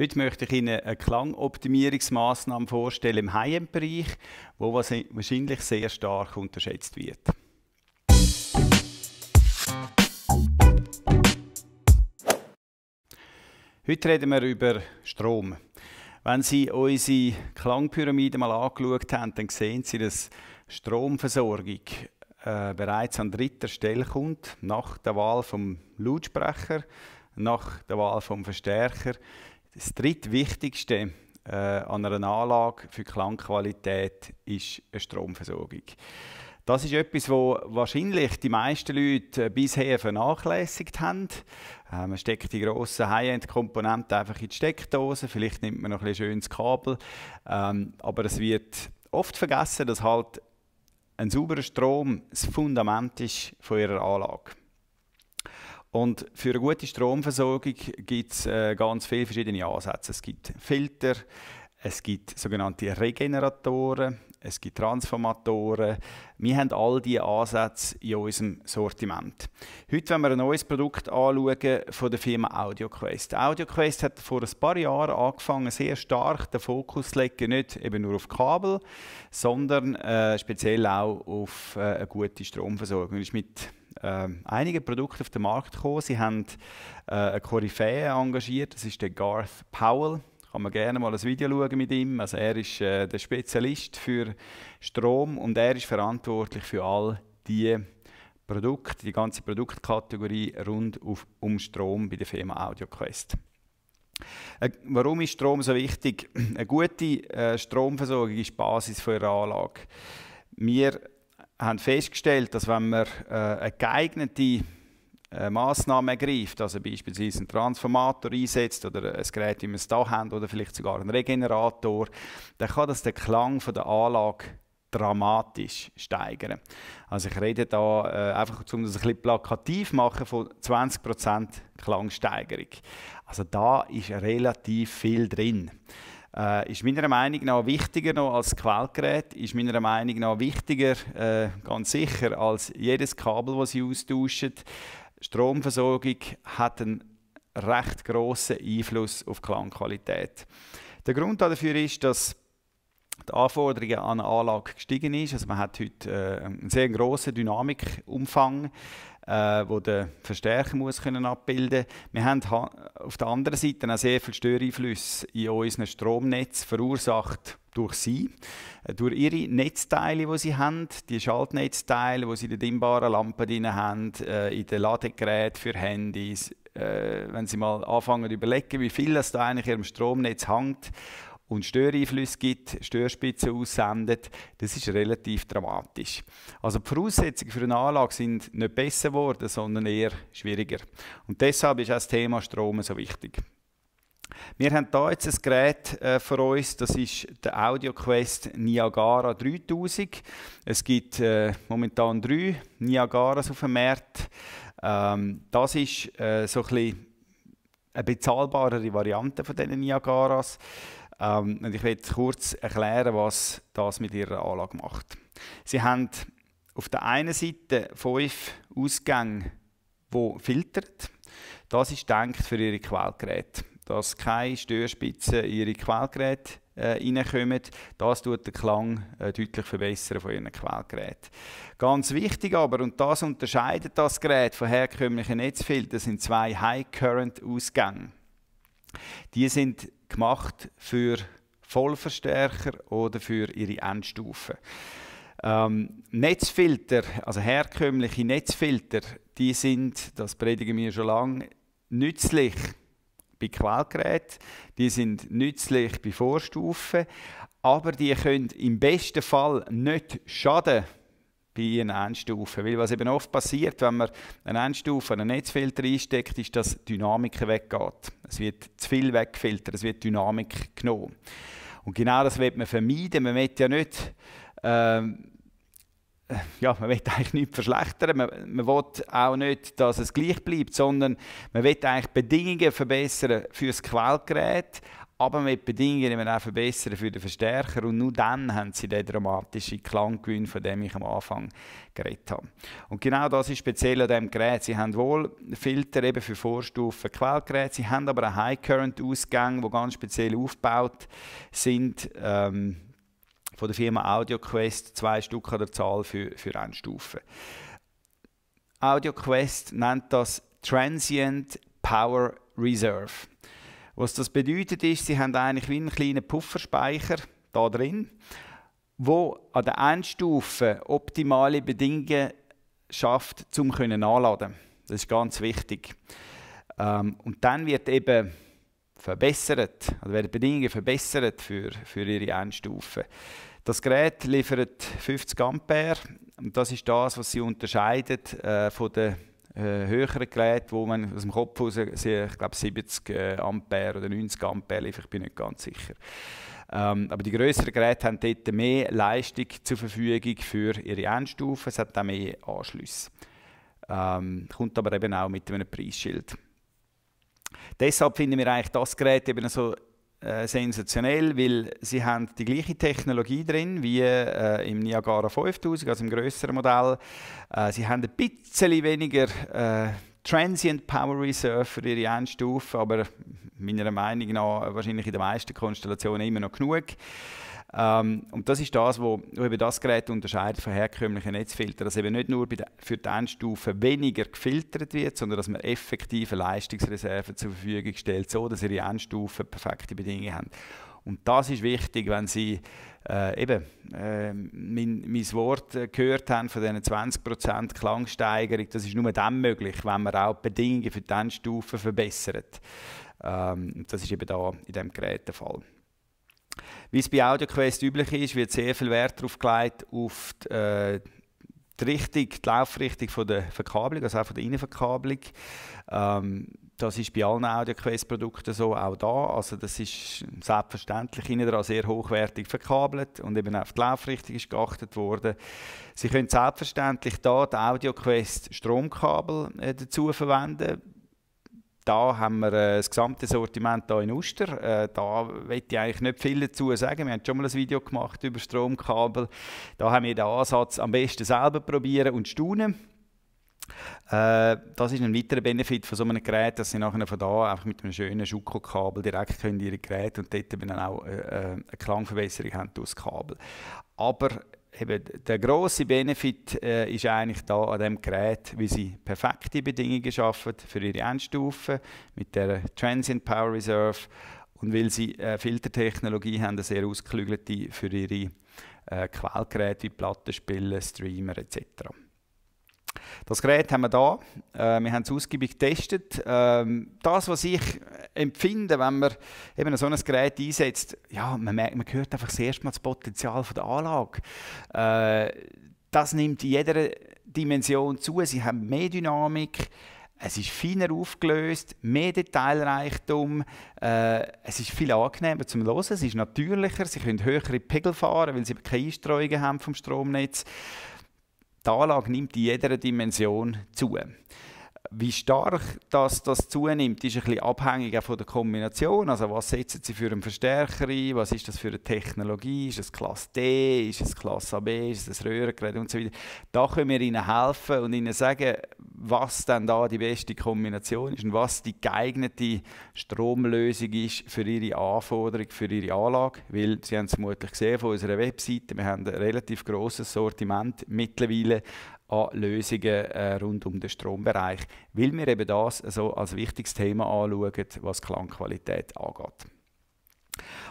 Heute möchte ich Ihnen eine Klangoptimierungsmaßnahme vorstellen im High-End-Bereich, wo wahrscheinlich sehr stark unterschätzt wird. Heute reden wir über Strom. Wenn Sie unsere Klangpyramide mal angeschaut haben, dann sehen Sie, dass Stromversorgung äh, bereits an dritter Stelle kommt, nach der Wahl vom Lautsprecher, nach der Wahl vom Verstärker das drittwichtigste äh, an einer Anlage für die Klangqualität ist eine Stromversorgung. Das ist etwas, wo wahrscheinlich die meisten Leute äh, bisher vernachlässigt haben. Äh, man steckt die grossen High-End-Komponenten einfach in die Steckdose, vielleicht nimmt man noch ein schönes Kabel, ähm, aber es wird oft vergessen, dass halt ein sauberer Strom das Fundament ist von ihrer Anlage. Und für eine gute Stromversorgung gibt es äh, ganz viele verschiedene Ansätze. Es gibt Filter, es gibt sogenannte Regeneratoren, es gibt Transformatoren. Wir haben all diese Ansätze in unserem Sortiment. Heute wollen wir ein neues Produkt anschauen von der Firma AudioQuest. AudioQuest hat vor ein paar Jahren angefangen, sehr stark den Fokus zu legen, nicht eben nur auf Kabel, sondern äh, speziell auch auf äh, eine gute Stromversorgung. ist mit ähm, einige Produkte auf den Markt gekommen. Sie haben äh, einen Koryphäe engagiert, das ist der Garth Powell. Kann man gerne mal ein Video schauen mit ihm. Also er ist äh, der Spezialist für Strom und er ist verantwortlich für all die Produkte, die ganze Produktkategorie rund auf, um Strom bei der Firma AudioQuest. Äh, warum ist Strom so wichtig? Eine gute äh, Stromversorgung ist die Basis für Ihre Anlage. Wir haben festgestellt, dass wenn man äh, eine geeignete äh, Maßnahme ergreift, also beispielsweise einen Transformator einsetzt oder ein Gerät, wie wir es hier haben, oder vielleicht sogar einen Regenerator, dann kann das den Klang von der Anlage dramatisch steigern. Also ich rede da äh, einfach, um das ein bisschen plakativ zu machen, von 20% Klangsteigerung. Also da ist relativ viel drin. Äh, ist meiner Meinung nach wichtiger noch als Quellgerät, ist meiner Meinung nach wichtiger, äh, ganz sicher, als jedes Kabel, das sie austauschen. Stromversorgung hat einen recht grossen Einfluss auf die Klangqualität. Der Grund dafür ist, dass die Anforderungen an eine Anlage gestiegen ist. Also man hat heute äh, einen sehr grossen Dynamikumfang äh, wo der Verstärker muss können abbilden Wir haben auf der anderen Seite auch sehr viele Störeinflüsse in unserem Stromnetz verursacht durch sie, äh, durch ihre Netzteile, die sie haben, die Schaltnetzteile, die sie in den dimmbaren Lampen drin haben, äh, in den Ladegeräten für Handys, äh, wenn Sie mal anfangen zu überlegen, wie viel das da eigentlich in ihrem Stromnetz hängt und Störeinflüsse gibt, Störspitzen aussendet, das ist relativ dramatisch. Also die Voraussetzungen für eine Anlage sind nicht besser geworden, sondern eher schwieriger. Und deshalb ist auch das Thema Strom so wichtig. Wir haben hier jetzt ein Gerät äh, für uns, das ist der AudioQuest Niagara 3000. Es gibt äh, momentan drei Niagaras auf dem Markt. Ähm, das ist äh, so ein bisschen eine bezahlbarere Variante von diesen Niagaras. Ähm, und ich werde kurz erklären, was das mit ihrer Anlage macht. Sie haben auf der einen Seite fünf Ausgänge, die filtert. Das ist denkt für ihre Quellgeräte, dass keine Störspitzen in ihre Quellgeräte äh, reinkommen. Das tut den Klang äh, deutlich verbessern von ihren Quellgeräten. Ganz wichtig aber, und das unterscheidet das Gerät von herkömmlichen Netzfiltern, sind zwei High-Current-Ausgänge. Die sind gemacht für Vollverstärker oder für ihre Endstufe. Ähm, Netzfilter, also herkömmliche Netzfilter, die sind, das predigen wir schon lange, nützlich bei Quellgeräten, die sind nützlich bei Vorstufen, aber die können im besten Fall nicht schaden bei einer Endstufe. Weil was eben oft passiert, wenn man eine Endstufe, in einen Netzfilter einsteckt, ist, dass Dynamik weggeht. Es wird zu viel weggefiltert, es wird Dynamik genommen. Und genau das wird man vermeiden. Man will ja nicht... Ähm, äh, ja, man will eigentlich nichts verschlechtern, man, man will auch nicht, dass es gleich bleibt, sondern man will eigentlich Bedingungen verbessern für das Quellgerät, aber mit Bedingungen auch verbessern für den Verstärker und nur dann haben sie den dramatischen Klanggewinn, von dem ich am Anfang geredet habe. Und genau das ist speziell an diesem Gerät. Sie haben wohl Filter eben für Vorstufen Quellgeräte, sie haben aber einen High-Current-Ausgang, wo ganz speziell aufgebaut sind, ähm, von der Firma AudioQuest, zwei Stück an der Zahl für, für eine Stufe. AudioQuest nennt das Transient Power Reserve. Was das bedeutet ist, sie haben eigentlich wie einen kleinen Pufferspeicher da drin, wo an der Endstufe optimale Bedingungen schafft, um können anladen. Das ist ganz wichtig. Ähm, und dann wird eben verbessert, also werden Bedingungen verbessert für, für ihre Endstufe. Das Gerät liefert 50 Ampere und das ist das, was sie unterscheidet äh, von den äh, höheren Geräten, wo man aus dem Kopf raus, ich glaube 70 äh, Ampere oder 90 Ampere, ich bin nicht ganz sicher. Ähm, aber die größeren Geräte haben dort mehr Leistung zur Verfügung für ihre Endstufen, es hat auch mehr Anschlüsse. Ähm, kommt aber eben auch mit einem Preisschild. Deshalb finden wir eigentlich das Gerät eben so äh, sensationell, weil sie haben die gleiche Technologie drin wie äh, im Niagara 5000, also im größeren Modell. Äh, sie haben ein bisschen weniger äh, Transient Power Reserve für ihre Endstufe, aber meiner Meinung nach wahrscheinlich in den meisten Konstellationen immer noch genug. Ähm, und das ist das, was eben das Gerät unterscheidet von herkömmlichen Netzfiltern, dass eben nicht nur de, für die Endstufe weniger gefiltert wird, sondern dass man effektive Leistungsreserven zur Verfügung stellt, so dass ihre Endstufen perfekte Bedingungen haben. Und das ist wichtig, wenn Sie äh, eben äh, mein, mein Wort äh, gehört haben von diesen 20% Klangsteigerung. Das ist nur dann möglich, wenn man auch die Bedingungen für die Endstufe verbessert. Ähm, das ist eben da in diesem Gerät der Fall. Wie es bei AudioQuest üblich ist, wird sehr viel Wert darauf gelegt, auf die, äh, die Richtung, die Laufrichtung von der Verkabelung, also auch von der Innenverkabelung. Ähm, das ist bei allen AudioQuest-Produkten so, auch da. Also das ist selbstverständlich innen dran sehr hochwertig verkabelt und eben auf die Laufrichtung ist geachtet worden. Sie können selbstverständlich da die AudioQuest Stromkabel äh, dazu verwenden da haben wir äh, das gesamte Sortiment hier in Uster. Äh, da möchte ich eigentlich nicht viel dazu sagen. Wir haben schon mal ein Video gemacht über Stromkabel. Da haben wir den Ansatz am besten selber probieren und staunen. Äh, das ist ein weiterer Benefit von so einem Gerät, dass Sie nachher von da einfach mit einem schönen Schuko-Kabel direkt können in Ihre Geräte und dort dann auch äh, äh, eine Klangverbesserung haben durch das Kabel. Aber eben der große Benefit äh, ist eigentlich da an dem Gerät, wie sie perfekte Bedingungen schaffen für ihre Endstufe mit der Transient Power Reserve und weil sie äh, Filtertechnologie haben, eine sehr ausgeklügelte für ihre äh, Quellgeräte wie Plattenspieler, Streamer etc. Das Gerät haben wir da. Äh, wir haben es ausgiebig getestet. Ähm, das, was ich empfinde, wenn man eben so ein Gerät einsetzt, ja, man, merkt, man hört einfach das erste Mal das Potenzial von der Anlage. Äh, das nimmt in jeder Dimension zu. Sie haben mehr Dynamik. Es ist feiner aufgelöst, mehr Detailreichtum, äh, es ist viel angenehmer zum Hören, es ist natürlicher, Sie können höhere Pegel fahren, weil Sie keine Einstreuungen haben vom Stromnetz. Die Anlage nimmt in jeder Dimension zu. Wie stark das, das zunimmt, ist ein bisschen abhängig auch von der Kombination. Also was setzen Sie für einen Verstärker ein? Was ist das für eine Technologie? Ist es Klasse D? Ist es Klasse AB? Ist es ein Röhrgerät und so weiter? Da können wir Ihnen helfen und Ihnen sagen, was dann da die beste Kombination ist und was die geeignete Stromlösung ist für Ihre Anforderung, für Ihre Anlage. Weil Sie haben es vermutlich gesehen von unserer Webseite, wir haben ein relativ grosses Sortiment mittlerweile an Lösungen äh, rund um den Strombereich, weil wir eben das so als wichtiges Thema anschauen, was Klangqualität angeht.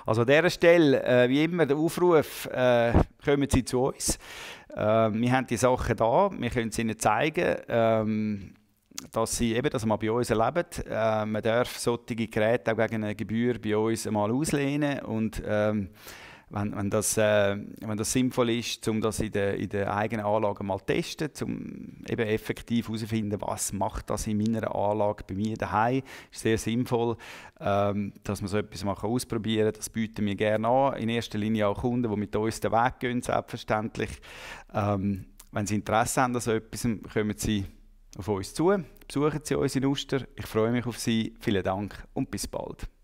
Also an dieser Stelle, äh, wie immer, der Aufruf, äh, kommen Sie zu uns. Äh, wir haben die Sachen da, wir können sie Ihnen zeigen, ähm, dass Sie eben das mal bei uns erleben. Äh, man darf solche Geräte auch gegen eine Gebühr bei uns mal auslehnen und ähm, wenn, wenn, das, äh, wenn das sinnvoll ist, um das in der, in der eigenen Anlage mal zu testen, um eben effektiv herauszufinden, was macht das in meiner Anlage bei mir daheim, ist sehr sinnvoll, ähm, dass man so etwas mal ausprobieren kann. Das bieten wir gerne an. In erster Linie auch Kunden, die mit uns den Weg gehen, selbstverständlich. Ähm, wenn sie Interesse haben an so etwas, kommen sie auf uns zu, besuchen sie uns in Uster. Ich freue mich auf Sie. Vielen Dank und bis bald.